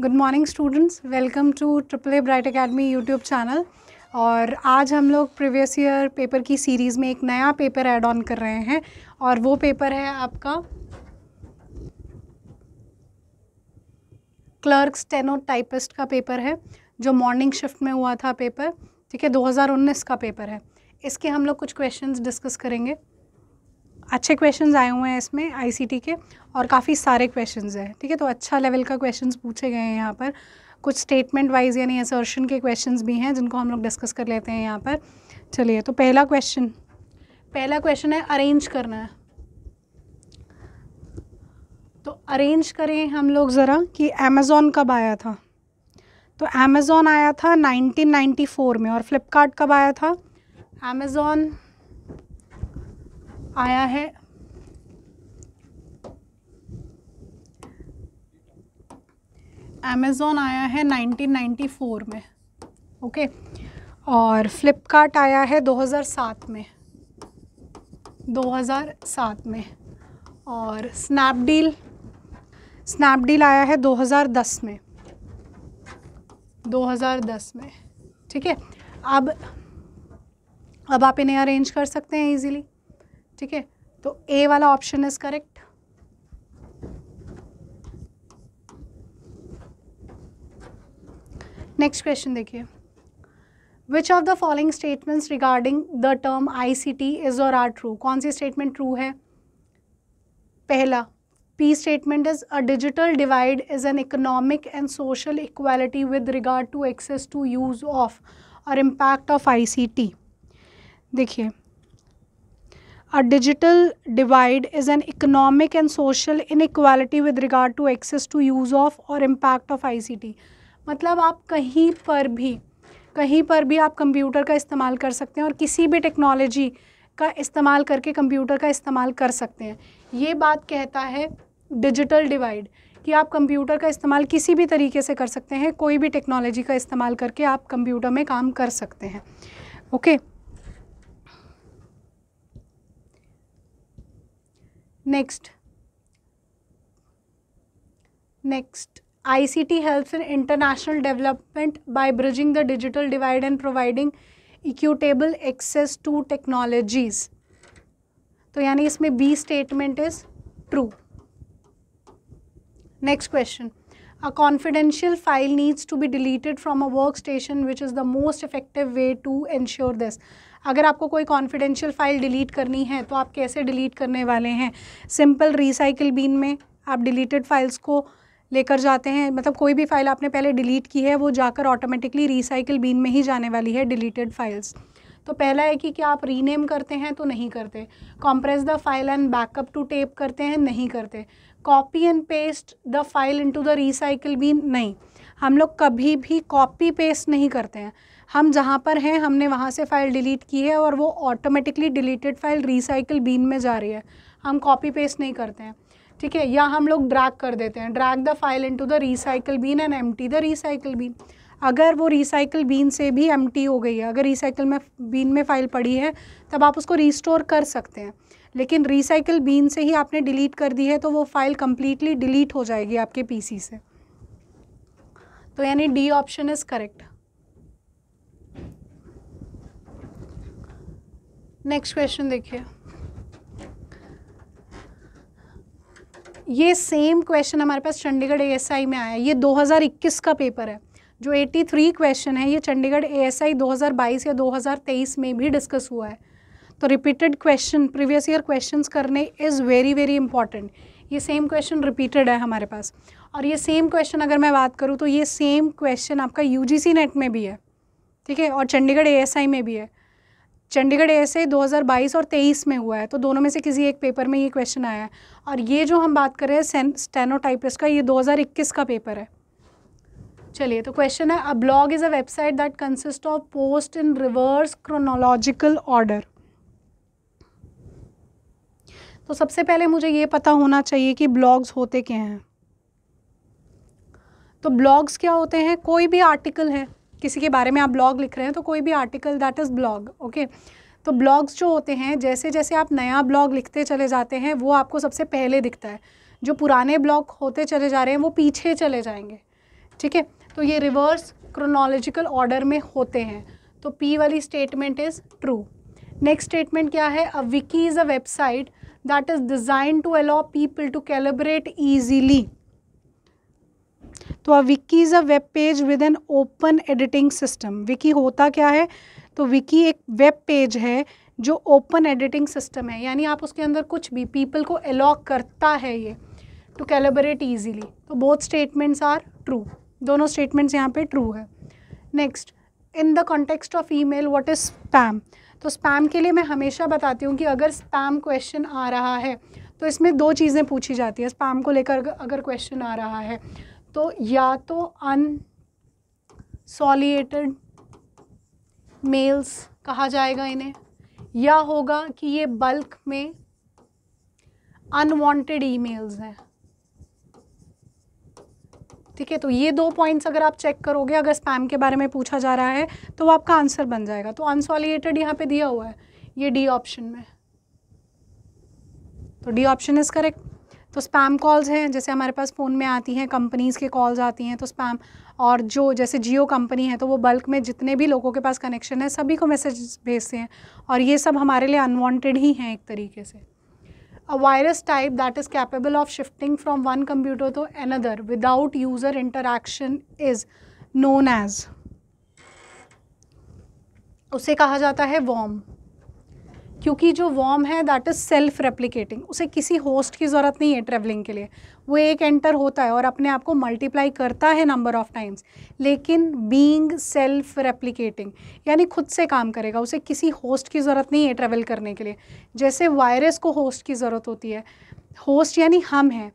Good morning students welcome to triple A Bright Academy YouTube channel और आज हम लोग प्रीवियस ईयर पेपर की सीरीज़ में एक नया पेपर ऐड ऑन कर रहे हैं और वो पेपर है आपका क्लर्क स्टेनो टाइपिस्ट का पेपर है जो मॉर्निंग शिफ्ट में हुआ था पेपर ठीक है 2019 का पेपर है इसके हम लोग कुछ क्वेश्चंस डिस्कस करेंगे अच्छे क्वेश्चन आए हुए हैं इसमें आईसीटी के और काफ़ी सारे क्वेश्चन हैं ठीक है तो अच्छा लेवल का क्वेश्चन पूछे गए हैं यहाँ पर कुछ स्टेटमेंट वाइज यानी असर्शन के क्वेश्चंस भी हैं जिनको हम लोग डिस्कस कर लेते हैं यहाँ पर चलिए तो पहला क्वेश्चन पहला क्वेश्चन है अरेंज करना है तो अरेंज करें हम लोग ज़रा कि अमेज़ोन कब आया था तो अमेज़ोन आया था 1994 में और फ्लिपकार्ट कब आया था अमेज़ोन आया है अमेज़ोन आया है 1994 में ओके और फ्लिपकार्ट आया है 2007 में 2007 में और स्नैपडील स्नैपडील आया है 2010 में 2010 में ठीक है अब अब आप इन्हें अरेंज कर सकते हैं इजीली ठीक है तो ए वाला option is correct next question देखिए which of the following statements regarding the term I C T is और आर ट्रू कौन सी स्टेटमेंट ट्रू है पहला P statement is a digital divide is an economic and social equality with regard to access to use of और impact of I C T देखिए A digital divide is an economic and social inequality with regard to access to use of or impact of ICT. मतलब आप कहीं पर भी कहीं पर भी आप कंप्यूटर का इस्तेमाल कर सकते हैं और किसी भी टेक्नोलॉजी का इस्तेमाल करके कंप्यूटर का इस्तेमाल कर सकते हैं ये बात कहता है डिजिटल डिवाइड कि आप कंप्यूटर का इस्तेमाल किसी भी तरीके से कर सकते हैं कोई भी टेक्नोलॉजी का इस्तेमाल करके आप कंप्यूटर में काम कर सकते हैं okay okay? Next, next ICT helps in international development by bridging the digital divide and providing equitable access to technologies. तो यानी इसमें B statement is true. Next question: a confidential file needs to be deleted from a workstation which is the most effective way to ensure this अगर आपको कोई confidential file delete करनी है तो आप कैसे डिलीट करने वाले हैं सिंपल रिसाइकिल बीन में आप डिलीटेड फाइल्स को लेकर जाते हैं मतलब कोई भी फ़ाइल आपने पहले डिलीट की है वो जाकर ऑटोमेटिकली रिसाइकिल बीन में ही जाने वाली है डिलीटेड फाइल्स तो पहला है कि क्या आप रीनेम करते हैं तो नहीं करते compress the file and backup to tape करते हैं नहीं करते copy and paste the file into the recycle bin नहीं हम लोग कभी भी कॉपी पेस्ट नहीं करते हैं हम जहाँ पर हैं हमने वहाँ से फ़ाइल डिलीट की है और वो automatically deleted file recycle bin में जा रही है हम कॉपी पेस्ट नहीं करते हैं ठीक है या हम लोग ड्रैग कर देते हैं drag the file into the recycle bin and एम द रिसाइकिल बीन अगर वो रिसाइकिल बीन से भी एम हो गई है अगर रिसाइकिल में बीन में फ़ाइल पड़ी है तब आप उसको रिस्टोर कर सकते हैं लेकिन रिसाइकिल बीन से ही आपने डिलीट कर दी है तो वो फ़ाइल कम्प्लीटली डिलीट हो जाएगी आपके सी से तो यानी D option is correct next question देखिए ये सेम क्वेश्चन हमारे पास चंडीगढ़ एएसआई में आया ये 2021 का पेपर है जो 83 क्वेश्चन है ये चंडीगढ़ एएसआई 2022 या 2023 में भी डिस्कस हुआ है तो repeated question previous year questions करने इज़ वेरी वेरी इंपॉर्टेंट ये सेम क्वेश्चन रिपीटेड है हमारे पास और ये सेम क्वेश्चन अगर मैं बात करूँ तो ये सेम क्वेश्चन आपका यू नेट में भी है ठीक है और चंडीगढ़ ए में भी है चंडीगढ़ ऐसे 2022 और 23 में हुआ है तो दोनों में से किसी एक पेपर में ये क्वेश्चन आया है और ये जो हम बात कर रहे हैं स्टेनोटाइपिस का ये 2021 का पेपर है चलिए तो क्वेश्चन है a blog is a website that consist of post in reverse chronological order तो सबसे पहले मुझे ये पता होना चाहिए कि ब्लॉग्स होते क्या हैं तो ब्लॉग्स क्या होते हैं कोई भी आर्टिकल है किसी के बारे में आप ब्लॉग लिख रहे हैं तो कोई भी article that is blog okay तो ब्लॉग्स जो होते हैं जैसे जैसे आप नया ब्लॉग लिखते चले जाते हैं वो आपको सबसे पहले दिखता है जो पुराने ब्लॉग होते चले जा रहे हैं वो पीछे चले जाएंगे ठीक है तो ये रिवर्स क्रोनोलॉजिकल ऑर्डर में होते हैं तो पी वाली statement is true next statement क्या है a wiki is a website that is design to allow people to collaborate easily तो अब wiki is a web page with an open editing system wiki होता क्या है तो विकी एक वेब पेज है जो ओपन एडिटिंग सिस्टम है यानी आप उसके अंदर कुछ भी पीपल को अलॉक करता है ये टू कैलेबरेट ईजीली तो बोथ स्टेटमेंट्स आर ट्रू दोनों स्टेटमेंट्स यहाँ पे ट्रू है next in the context of email what is spam तो स्पैम के लिए मैं हमेशा बताती हूँ कि अगर स्पैम क्वेश्चन आ रहा है तो इसमें दो चीज़ें पूछी जाती है स्पैम को लेकर अगर क्वेश्चन आ रहा है तो या तो अनसॉलिएटेड मेल्स कहा जाएगा इन्हें या होगा कि ये बल्क में अनवांटेड ईमेल्स हैं ठीक है तो ये दो पॉइंट्स अगर आप चेक करोगे अगर स्पैम के बारे में पूछा जा रहा है तो वो आपका आंसर बन जाएगा तो अनसॉलिएटेड यहाँ पे दिया हुआ है ये डी ऑप्शन में तो डी ऑप्शन इज़ करेक्ट तो स्पैम कॉल्स हैं जैसे हमारे पास फ़ोन में आती हैं कंपनीज़ के कॉल्स आती हैं तो स्पैम और जो जैसे जियो कंपनी है तो वो बल्क में जितने भी लोगों के पास कनेक्शन है सभी को मैसेज भेजते हैं और ये सब हमारे लिए अनवांटेड ही हैं एक तरीके से a virus type that is capable of shifting from one computer to another without user interaction is known as उसे कहा जाता है वॉम क्योंकि जो वॉर्म है दैट इज़ सेल्फ रेप्लिकेटिंग उसे किसी होस्ट की ज़रूरत नहीं है ट्रेवलिंग के लिए वो एक एंटर होता है और अपने आप को मल्टीप्लाई करता है नंबर ऑफ़ टाइम्स लेकिन बीइंग सेल्फ रेप्लिकेटिंग यानी खुद से काम करेगा उसे किसी होस्ट की ज़रूरत नहीं है ट्रेवल करने के लिए जैसे वायरस को होस्ट की ज़रूरत होती है होस्ट यानी हम हैं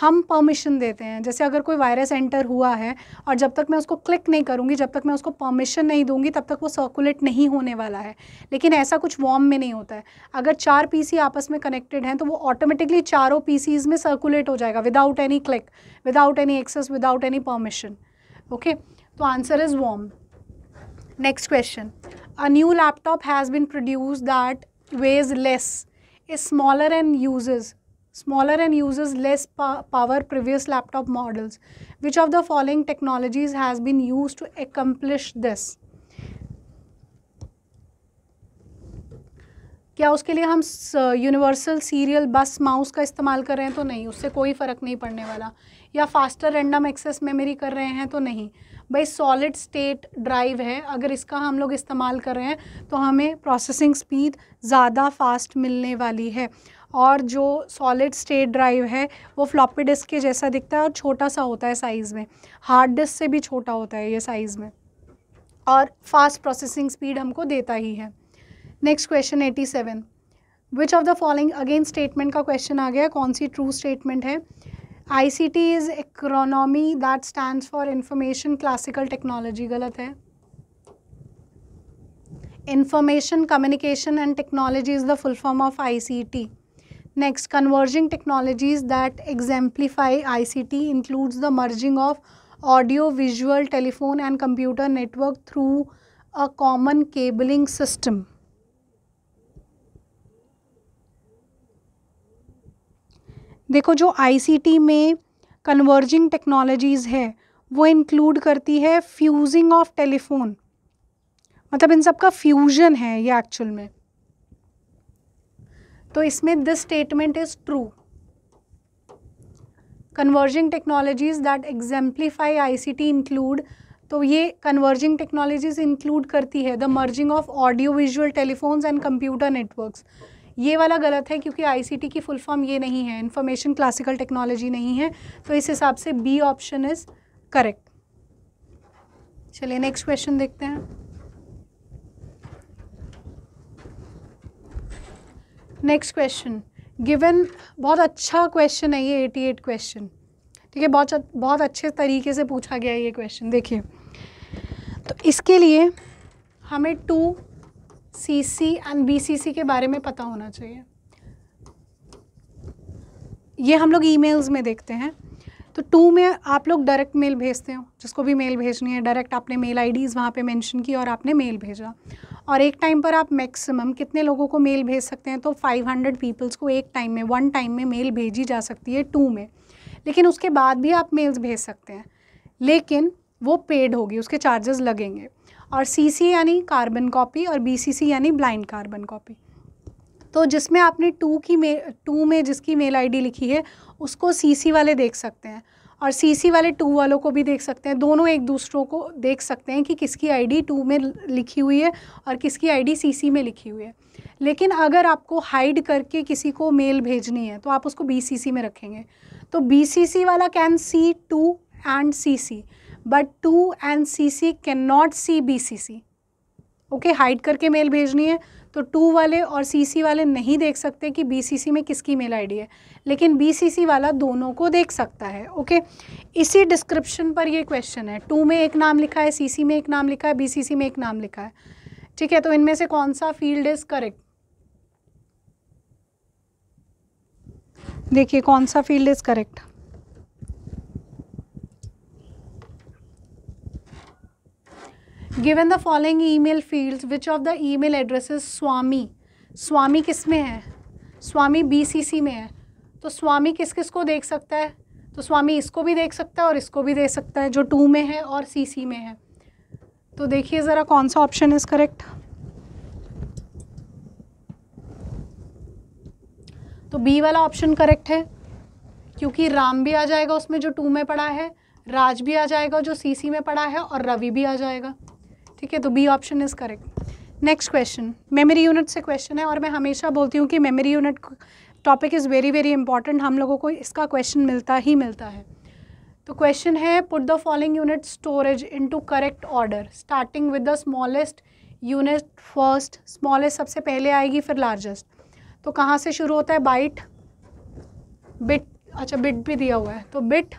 हम परमिशन देते हैं जैसे अगर कोई वायरस एंटर हुआ है और जब तक मैं उसको क्लिक नहीं करूँगी जब तक मैं उसको परमिशन नहीं दूँगी तब तक वो सर्कुलेट नहीं होने वाला है लेकिन ऐसा कुछ वॉम में नहीं होता है अगर चार पीसी आपस में कनेक्टेड हैं तो वो ऑटोमेटिकली चारों पीसीज में सर्कुलेट हो जाएगा without any click without any access without any permission okay तो answer is worm next question a new laptop has been produced that weighs less is smaller and uses smaller and uses less power previous laptop models. Which of the following technologies has been used to accomplish this? क्या उसके लिए हम universal serial बस mouse का इस्तेमाल कर रहे हैं तो नहीं उससे कोई फ़र्क नहीं पड़ने वाला या फास्टर रैंडम एक्सेस मेमोरी कर रहे हैं तो नहीं भाई सॉलिड स्टेट ड्राइव है अगर इसका हम लोग इस्तेमाल कर रहे हैं तो हमें प्रोसेसिंग स्पीड ज़्यादा फास्ट मिलने वाली है और जो सॉलिड स्टेट ड्राइव है वो फ्लॉपी डिस्क के जैसा दिखता है और छोटा सा होता है साइज़ में हार्ड डिस्क से भी छोटा होता है ये साइज़ में और फास्ट प्रोसेसिंग स्पीड हमको देता ही है next question eighty seven which of the following again statement का क्वेश्चन आ गया कौन सी ट्रू स्टेटमेंट है I C T is economy that stand for information classical technology गलत है information communication and technology is the full form of I C T Next, converging technologies that exemplify ICT includes the merging of audio, visual, telephone and computer network through a common cabling system. देखो जो ICT में converging technologies है वो include करती है fusing of telephone मतलब इन सब का फ्यूजन है ये एक्चुअल में तो इसमें this statement is true converging technologies that exemplify ICT include तो ये कन्वर्जिंग टेक्नोलॉजीज इंक्लूड करती है the merging of audio visual telephones and computer networks ये वाला गलत है क्योंकि आईसीटी की फुल फॉर्म ये नहीं है इन्फॉर्मेशन क्लासिकल टेक्नोलॉजी नहीं है तो इस हिसाब से बी ऑप्शन इज़ करेक्ट चलिए नेक्स्ट क्वेश्चन देखते हैं नेक्स्ट क्वेश्चन गिवन बहुत अच्छा क्वेश्चन है ये 88 क्वेश्चन ठीक है बहुत बहुत अच्छे तरीके से पूछा गया है ये क्वेश्चन देखिए तो इसके लिए हमें to C C and B C C के बारे में पता होना चाहिए ये हम लोग ईमेल्स में देखते हैं तो टू में आप लोग डायरेक्ट मेल भेजते हो जिसको भी मेल भेजनी है डायरेक्ट आपने मेल आईडीज़ वहाँ पे मेंशन की और आपने मेल भेजा और एक टाइम पर आप मैक्सिमम कितने लोगों को मेल भेज सकते हैं तो 500 पीपल्स को एक टाइम में वन टाइम में मेल भेजी जा सकती है टू में लेकिन उसके बाद भी आप मेल्स भेज सकते हैं लेकिन वो पेड होगी उसके चार्जेस लगेंगे और सी यानी कार्बन कॉपी और बी यानी ब्लाइंड कार्बन कॉपी तो जिसमें आपने टू की मे टू में जिसकी मेल आईडी लिखी है उसको सीसी वाले देख सकते हैं और सीसी वाले टू वालों को भी देख सकते हैं दोनों एक दूसरों को देख सकते हैं कि किसकी आईडी टू में लिखी हुई है और किसकी आईडी सीसी में लिखी हुई है लेकिन अगर आपको हाइड करके किसी को मेल भेजनी है तो आप उसको बीसीसी में रखेंगे तो बीसीसी वाला can see to and CC but to and C C can not see C okay hide करके मेल भेजनी है तो टू वाले और सीसी वाले नहीं देख सकते कि बीसीसी में किसकी मेल आईडी है लेकिन बीसीसी वाला दोनों को देख सकता है ओके इसी डिस्क्रिप्शन पर ये क्वेश्चन है टू में एक नाम लिखा है सीसी में एक नाम लिखा है बीसीसी में एक नाम लिखा है ठीक है तो इनमें से कौन सा फील्ड इज़ करेक्ट देखिए कौन सा field is correct given the following email fields which of the email addresses स्वामी स्वामी किस में है स्वामी बीसीसी में है तो स्वामी किस किस को देख सकता है तो स्वामी इसको भी देख सकता है और इसको भी देख सकता है जो टू में है और सीसी में है तो देखिए ज़रा कौन सा ऑप्शन इज़ करेक्ट तो बी वाला ऑप्शन करेक्ट है क्योंकि राम भी आ जाएगा उसमें जो टू में पड़ा है राज भी आ जाएगा जो सीसी में पड़ा है और रवि भी आ जाएगा ठीक है तो B option is correct next question memory unit से क्वेश्चन है और मैं हमेशा बोलती हूँ कि memory unit topic is very very important हम लोगों को इसका क्वेश्चन मिलता ही मिलता है तो क्वेश्चन है put the following unit storage into correct order starting with the smallest unit first smallest सबसे पहले आएगी फिर लार्जेस्ट तो कहाँ से शुरू होता है बाइट बिट अच्छा बिट भी दिया हुआ है तो बिट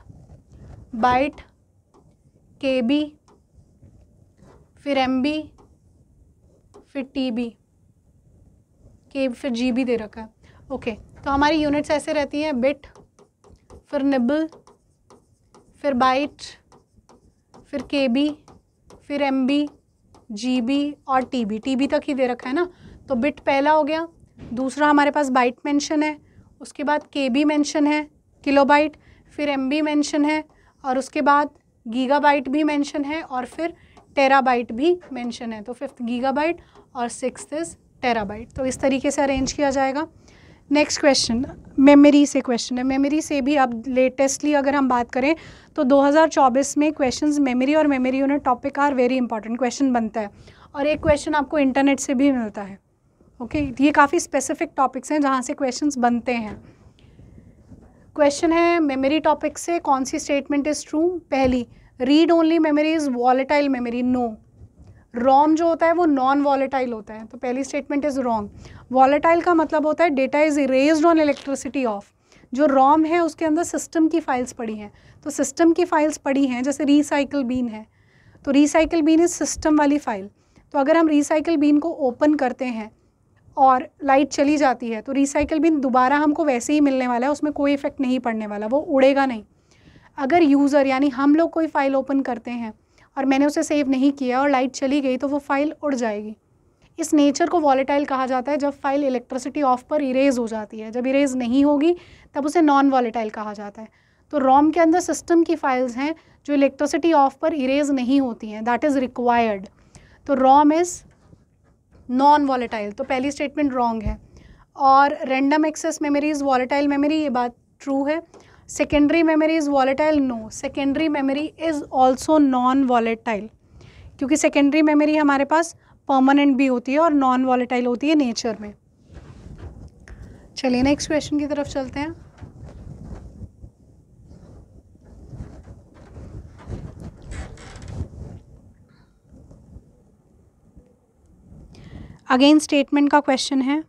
बाइट के बी फिर एम बी फिर टी बी के फिर जी बी दे रखा है ओके तो हमारी यूनिट्स ऐसे रहती हैं बिट फिर निबल फिर बाइट फिर के बी फिर एम बी जी बी और टी बी टी बी तक ही दे रखा है ना तो बिट पहला हो गया दूसरा हमारे पास बाइट मेंशन है उसके बाद के बी मैंशन है किलो बाइट फिर एम बी मैंशन है और उसके बाद गीगा बाइट भी मैंशन है और फिर टेराबाइट भी मेंशन है तो फिफ्थ गीगाबाइट और सिक्स इज टेराबाइट तो इस तरीके से अरेंज किया जाएगा नेक्स्ट क्वेश्चन मेमोरी से क्वेश्चन है मेमोरी से भी अब लेटेस्टली अगर हम बात करें तो 2024 में क्वेश्चंस मेमोरी और memory unit topic are very important question बनता है और एक क्वेश्चन आपको इंटरनेट से भी मिलता है ओके okay? ये काफ़ी स्पेसिफिक टॉपिक्स हैं जहाँ से क्वेश्चन बनते हैं क्वेश्चन है मेमोरी टॉपिक से कौन सी स्टेटमेंट इज़ ट्रू पहली read only memory is volatile memory no ROM जो होता है वो नॉन वॉलेटाइल होता है तो पहली स्टेटमेंट इज़ रॉन्ग वॉलेटाइल का मतलब होता है data is erase on electricity off जो रॉम है उसके अंदर सिस्टम की फाइल्स पड़ी हैं तो सिस्टम की फाइल्स पड़ी हैं जैसे रिसाइकल बीन है तो रिसाइकल बीन इज़ सिस्टम वाली फ़ाइल तो अगर हम रिसाइकल बीन को ओपन करते हैं और लाइट चली जाती है तो रिसाइकल बीन दोबारा हमको वैसे ही मिलने वाला है उसमें कोई इफेक्ट नहीं पड़ने वाला वो उड़ेगा नहीं अगर यूज़र यानी हम लोग कोई फ़ाइल ओपन करते हैं और मैंने उसे सेव नहीं किया और लाइट चली गई तो वो फ़ाइल उड़ जाएगी इस नेचर को वॉलेटाइल कहा जाता है जब फाइल इलेक्ट्रिसिटी ऑफ पर इरेज हो जाती है जब इरेज नहीं होगी तब उसे नॉन वॉलेटाइल कहा जाता है तो रोम के अंदर सिस्टम की फाइल्स हैं जो इलेक्ट्रिसिटी ऑफ पर इरेज नहीं होती हैं दैट इज़ रिक्वायर्ड तो रोम इज़ नॉन वॉलेटाइल तो पहली स्टेटमेंट रॉन्ग है और random access memory is volatile memory ये बात ट्रू है secondary memory is volatile no secondary memory is also non volatile क्योंकि सेकेंडरी मेमोरी हमारे पास परमानेंट भी होती है और नॉन वॉलेटाइल होती है नेचर में चलिए नेक्स्ट क्वेश्चन की तरफ चलते हैं अगेन स्टेटमेंट का क्वेश्चन है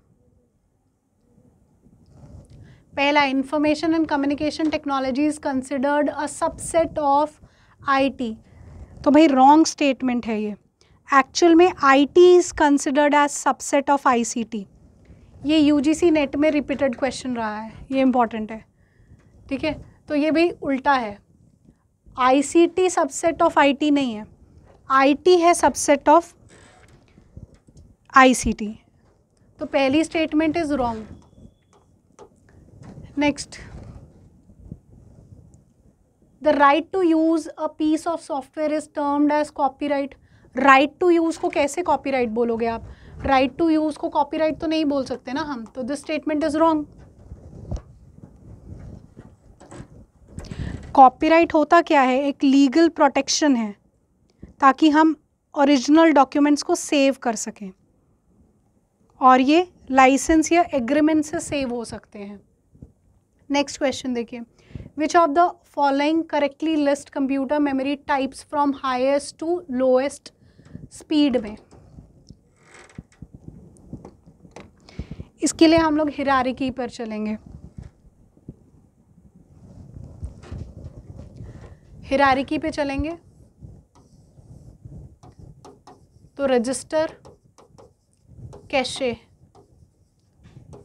पहला information and communication technology is considered a subset of I तो भाई रॉन्ग स्टेटमेंट है ये एक्चुअल में IT is considered as subset of ICT ये यूजीसी नेट में रिपीटेड क्वेश्चन रहा है ये इंपॉर्टेंट है ठीक है तो ये भाई उल्टा है आईसीटी सबसेट ऑफ आईटी नहीं है आईटी है सबसेट ऑफ आईसीटी तो पहली statement is wrong next the right to use a piece of software is termed as copyright right to use को कैसे कॉपी राइट बोलोगे आप राइट टू यूज को कॉपी राइट तो नहीं बोल सकते ना हम तो this statement is wrong copyright होता क्या है एक लीगल प्रोटेक्शन है ताकि हम ओरिजिनल डॉक्यूमेंट्स को सेव कर सकें और ये लाइसेंस या एग्रीमेंट से सेव हो सकते हैं नेक्स्ट क्वेश्चन देखिए which of the following correctly list computer memory types from highest to lowest speed में इसके लिए हम लोग हिरारिकी पर चलेंगे हिरारिकी पे चलेंगे तो रजिस्टर कैशे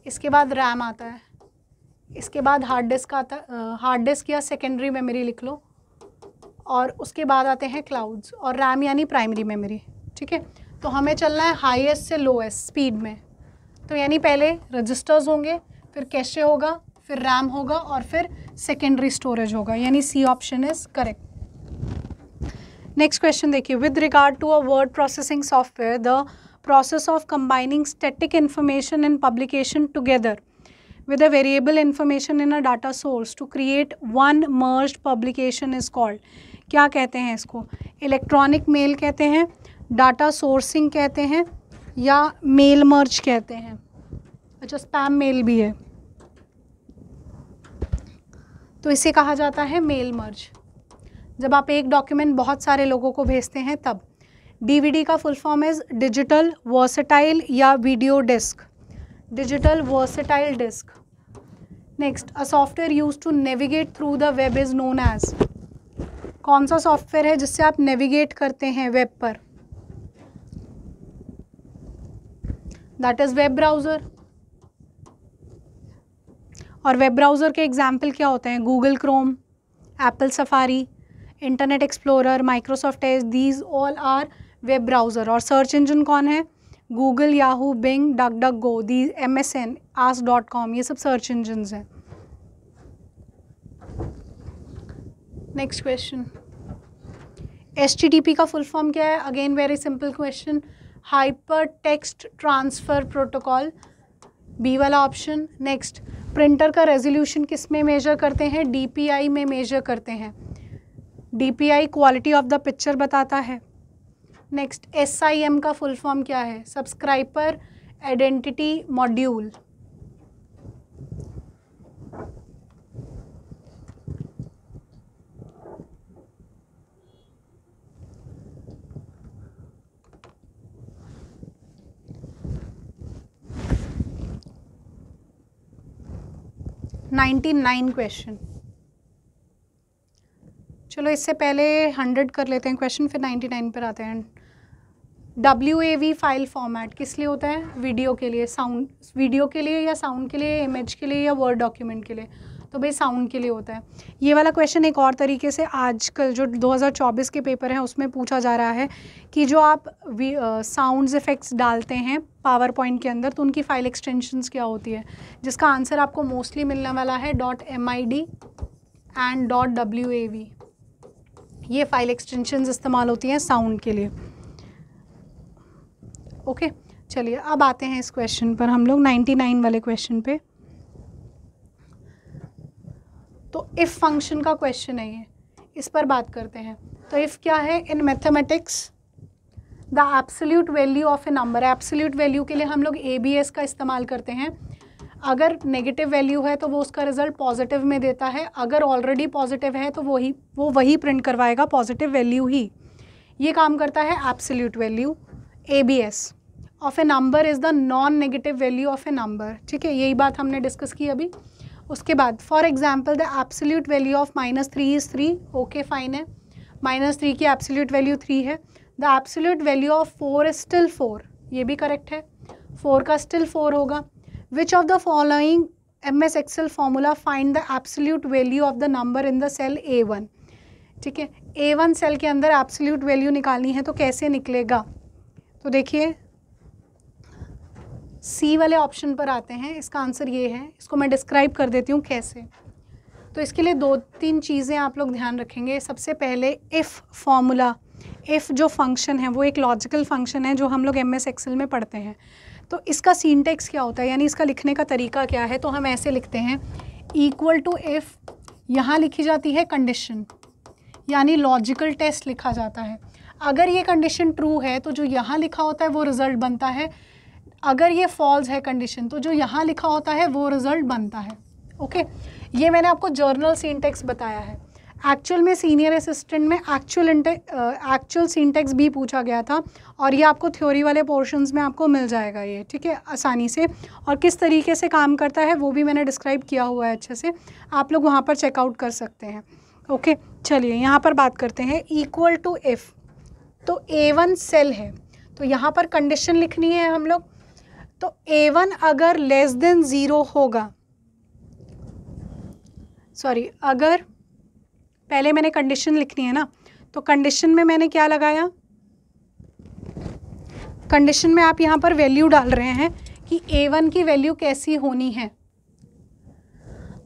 इसके बाद रैम आता है इसके बाद हार्ड डिस्क आता हार्ड डिस्क या सेकेंडरी मेमोरी लिख लो और उसके बाद आते हैं क्लाउड्स और रैम यानी प्राइमरी मेमोरी ठीक है तो हमें चलना है हाईएस्ट से लोएस्ट स्पीड में तो यानी पहले रजिस्टर्स होंगे फिर कैशे होगा फिर रैम होगा और फिर सेकेंडरी स्टोरेज होगा यानी C option is correct next question देखिए with regard to a word processing software the process of combining static information and publication together with a variable information in a data source to create one merged publication is called क्या कहते हैं इसको electronic mail कहते हैं data sourcing कहते हैं या mail merge कहते हैं अच्छा स्पैम मेल भी है तो इसे कहा जाता है मेल मर्ज जब आप एक डॉक्यूमेंट बहुत सारे लोगों को भेजते हैं तब डीवीडी का full form is digital versatile या video disc digital versatile disc next a software use to navigate through the web is known as कौन सा सॉफ्टवेयर है जिससे आप नेविगेट करते हैं वेब पर दैट इज़ वेब ब्राउज़र और वेब ब्राउज़र के एग्जाम्पल क्या होते हैं Google Chrome Apple Safari Internet Explorer Microsoft Edge these all are web browser और सर्च इंजन कौन है Google Yahoo Bing Duck Duck Go the M S N ask dot com ये सब search engines हैं next question S T T P का full form क्या है again very simple question hypertext transfer protocol B वाला option next printer का resolution किस में मेजर करते हैं डी पी आई में मेजर करते हैं D P I quality of the picture बताता है नेक्स्ट एस आई एम का फुल फॉर्म क्या है subscriber identity module ninety nine question चलो इससे पहले हंड्रेड कर लेते हैं क्वेश्चन फिर नाइन्टी नाइन पर आते हैं W A V file format किस लिए होता है वीडियो के लिए साउंड वीडियो के लिए या साउंड के लिए इमेज के लिए या वर्ड डॉक्यूमेंट के लिए तो भाई साउंड के लिए होता है ये वाला क्वेश्चन एक और तरीके से आजकल जो 2024 के पेपर हैं उसमें पूछा जा रहा है कि जो आप साउंड्स इफ़ेक्ट्स डालते हैं पावर पॉइंट के अंदर तो उनकी फ़ाइल एक्सटेंशंस क्या होती है जिसका आंसर आपको मोस्टली मिलने वाला है dot M I D and dot W A V ये फ़ाइल एक्सटेंशन इस्तेमाल होती हैं साउंड के लिए ओके चलिए अब आते हैं इस क्वेश्चन पर हम लोग 99 वाले क्वेश्चन पे तो इफ़ फंक्शन का क्वेश्चन है ये इस पर बात करते हैं तो इफ़ क्या है in mathematics the absolute value of a number absolute value के लिए हम लोग ए बी एस का इस्तेमाल करते हैं अगर नेगेटिव वैल्यू है तो वो उसका रिजल्ट पॉजिटिव में देता है अगर ऑलरेडी पॉजिटिव है तो वही वो वही प्रिंट करवाएगा पॉजिटिव वैल्यू ही ये काम करता है absolute value A B S of a number is the non negative value of a number ठीक है यही बात हमने डिस्कस की अभी उसके बाद for example the absolute value of minus three is three okay fine है माइनस थ्री की एब्सोल्यूट वैल्यू थ्री है the absolute value of four is still four ये भी करेक्ट है फोर का स्टिल फोर होगा which of the following M S Excel formula find the absolute value of the number in the cell A one ठीक है A one cell के अंदर absolute value निकालनी है तो कैसे निकलेगा तो देखिए सी वाले ऑप्शन पर आते हैं इसका आंसर ये है इसको मैं डिस्क्राइब कर देती हूँ कैसे तो इसके लिए दो तीन चीज़ें आप लोग ध्यान रखेंगे सबसे पहले इफ़ फॉर्मूला इफ़ जो फंक्शन है वो एक लॉजिकल फंक्शन है जो हम लोग एम एस एक्सेल में पढ़ते हैं तो इसका सीनटेक्स क्या होता है यानी इसका लिखने का तरीका क्या है तो हम ऐसे लिखते हैं इक्वल टू इफ़ यहाँ लिखी जाती है कंडीशन यानी लॉजिकल टेस्ट लिखा जाता है अगर ये कंडीशन ट्रू है तो जो यहाँ लिखा होता है वो रिज़ल्ट बनता है अगर ये फॉल्स है कंडीशन तो जो यहाँ लिखा होता है वो रिज़ल्ट बनता है ओके ये मैंने आपको जर्नल सीनटेक्स बताया है एक्चुअल में सीनियर असिस्टेंट में एक्चुअल एक्चुअल सिंटेक्स भी पूछा गया था और ये आपको थ्योरी वाले पोर्शंस में आपको मिल जाएगा ये ठीक है आसानी से और किस तरीके से काम करता है वो भी मैंने डिस्क्राइब किया हुआ है अच्छे से आप लोग वहाँ पर चेकआउट कर सकते हैं ओके चलिए यहाँ पर बात करते हैं इक्वल टू एफ़ तो ए वन सेल है तो यहाँ पर कंडीशन लिखनी है हम लोग तो ए वन अगर लेस देन ज़ीरो होगा सॉरी अगर पहले मैंने कंडीशन लिखनी है ना तो कंडीशन में मैंने क्या लगाया कंडीशन में आप यहाँ पर वैल्यू डाल रहे हैं कि ए वन की वैल्यू कैसी होनी है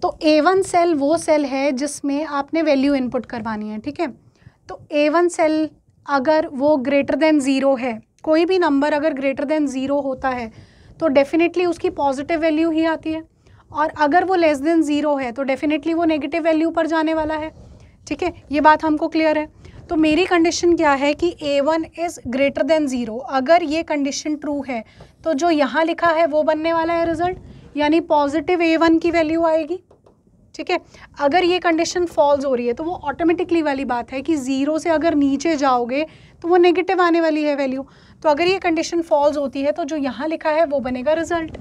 तो ए वन सेल वो सेल है जिसमें आपने वैल्यू इनपुट करवानी है ठीक है तो ए वन सेल अगर वो ग्रेटर देन ज़ीरो है कोई भी नंबर अगर ग्रेटर देन ज़ीरो होता है तो डेफिनेटली उसकी पॉजिटिव वैल्यू ही आती है और अगर वो लेस देन ज़ीरो है तो डेफिनेटली वो नेगेटिव वैल्यू पर जाने वाला है ठीक है ये बात हमको क्लियर है तो मेरी कंडीशन क्या है कि A one is greater than zero अगर ये कंडीशन ट्रू है तो जो यहाँ लिखा है वो बनने वाला है रिजल्ट यानी पॉजिटिव ए वन की वैल्यू आएगी ठीक है अगर ये कंडीशन फॉल्स हो रही है तो वो ऑटोमेटिकली वाली बात है कि ज़ीरो से अगर नीचे जाओगे तो वो नेगेटिव आने वाली है वैल्यू तो अगर ये कंडीशन फॉल्स होती है तो जो यहाँ लिखा है वो बनेगा रिजल्ट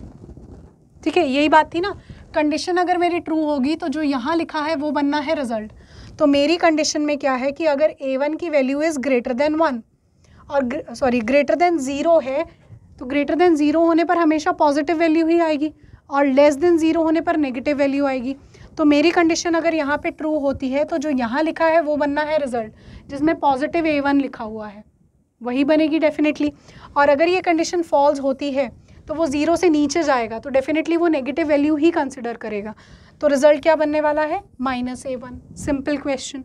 ठीक है यही बात थी ना कंडीशन अगर मेरी ट्रू होगी तो जो यहाँ लिखा है वो बनना है रिजल्ट तो मेरी कंडीशन में क्या है कि अगर ए वन की value is greater than one और सॉरी ग्रेटर देन ज़ीरो है तो ग्रेटर देन ज़ीरो होने पर हमेशा पॉजिटिव वैल्यू ही आएगी और लेस देन ज़ीरो होने पर नेगेटिव वैल्यू आएगी तो मेरी कंडीशन अगर यहाँ पे ट्रू होती है तो जो यहाँ लिखा है वो बनना है रिजल्ट जिसमें पॉजिटिव ए वन लिखा हुआ है वही बनेगी डेफिनेटली और अगर ये कंडीशन फॉल्स होती है तो वो ज़ीरो से नीचे जाएगा तो डेफिनेटली वो नेगेटिव वैल्यू ही कंसिडर करेगा तो रिजल्ट क्या बनने वाला है minus A one simple question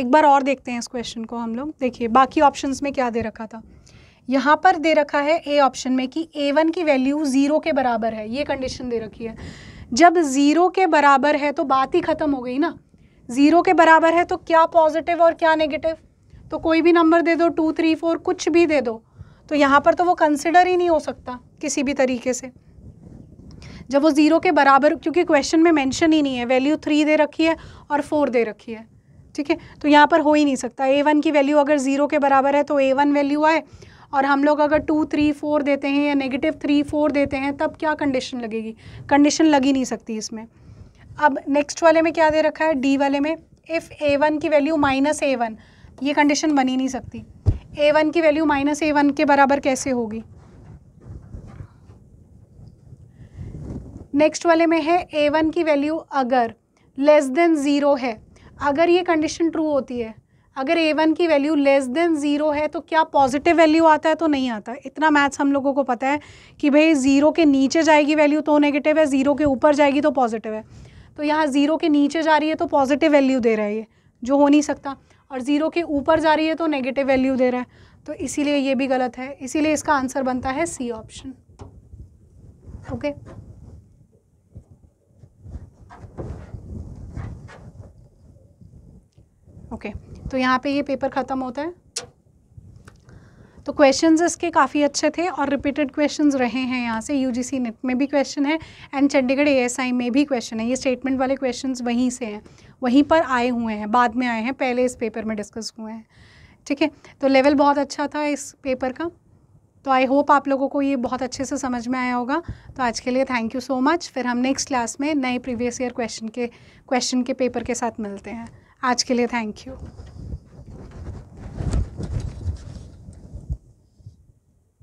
एक बार और देखते हैं इस क्वेश्चन को हम लोग देखिए बाकी ऑप्शंस में क्या दे रखा था यहाँ पर दे रखा है ए ऑप्शन में कि ए वन की वैल्यू ज़ीरो के बराबर है ये कंडीशन दे रखी है जब ज़ीरो के बराबर है तो बात ही ख़त्म हो गई ना ज़ीरो के बराबर है तो क्या पॉजिटिव और क्या नेगेटिव तो कोई भी नंबर दे दो टू थ्री फोर कुछ भी दे दो तो यहाँ पर तो वो कंसिडर ही नहीं हो सकता किसी भी तरीके से जब वो ज़ीरो के बराबर क्योंकि क्वेश्चन में मेंशन ही नहीं है वैल्यू थ्री दे रखी है और फोर दे रखी है ठीक है तो यहाँ पर हो ही नहीं सकता ए वन की वैल्यू अगर ज़ीरो के बराबर है तो ए वन वैल्यू आए और हम लोग अगर टू थ्री फोर देते हैं या नेगेटिव थ्री फोर देते हैं तब क्या कंडीशन लगेगी कंडीशन लगी नहीं सकती इसमें अब नेक्स्ट वाले में क्या दे रखा है डी वाले में इफ़ ए वन की वैल्यू माइनस ए वन ये कंडीशन बनी नहीं सकती ए वन की वैल्यू माइनस ए वन के बराबर कैसे होगी नेक्स्ट वाले में है ए वन की वैल्यू अगर लेस देन ज़ीरो है अगर ये कंडीशन ट्रू होती है अगर ए वन की वैल्यू लेस देन ज़ीरो है तो क्या पॉजिटिव वैल्यू आता है तो नहीं आता इतना मैथ्स हम लोगों को पता है कि भाई ज़ीरो के नीचे जाएगी वैल्यू तो नेगेटिव है ज़ीरो के ऊपर जाएगी तो पॉजिटिव है तो यहाँ ज़ीरो के नीचे जा रही है तो पॉजिटिव वैल्यू दे रहा है ये जो हो नहीं सकता और ज़ीरो के ऊपर जा रही है तो नेगेटिव वैल्यू दे रहा है तो इसीलिए ये भी गलत है इसीलिए इसका आंसर बनता है सी ऑप्शन ओके ओके तो यहाँ पे ये पेपर ख़त्म होता है तो क्वेश्चंस इसके काफ़ी अच्छे थे और रिपीटेड क्वेश्चंस रहे हैं यहाँ से यूजीसी नेट में भी क्वेश्चन है एंड चंडीगढ़ एएसआई में भी क्वेश्चन है ये स्टेटमेंट वाले क्वेश्चंस वहीं से हैं वहीं पर आए हुए हैं बाद में आए हैं पहले इस पेपर में डिस्कस हुए हैं ठीक है तो लेवल बहुत अच्छा था इस पेपर का तो आई होप आप लोगों को ये बहुत अच्छे से समझ में आया होगा तो आज के लिए थैंक यू सो मच फिर हम नेक्स्ट क्लास में नए प्रीवियस ईयर क्वेश्चन के क्वेश्चन के पेपर के साथ मिलते हैं आज के लिए थैंक यू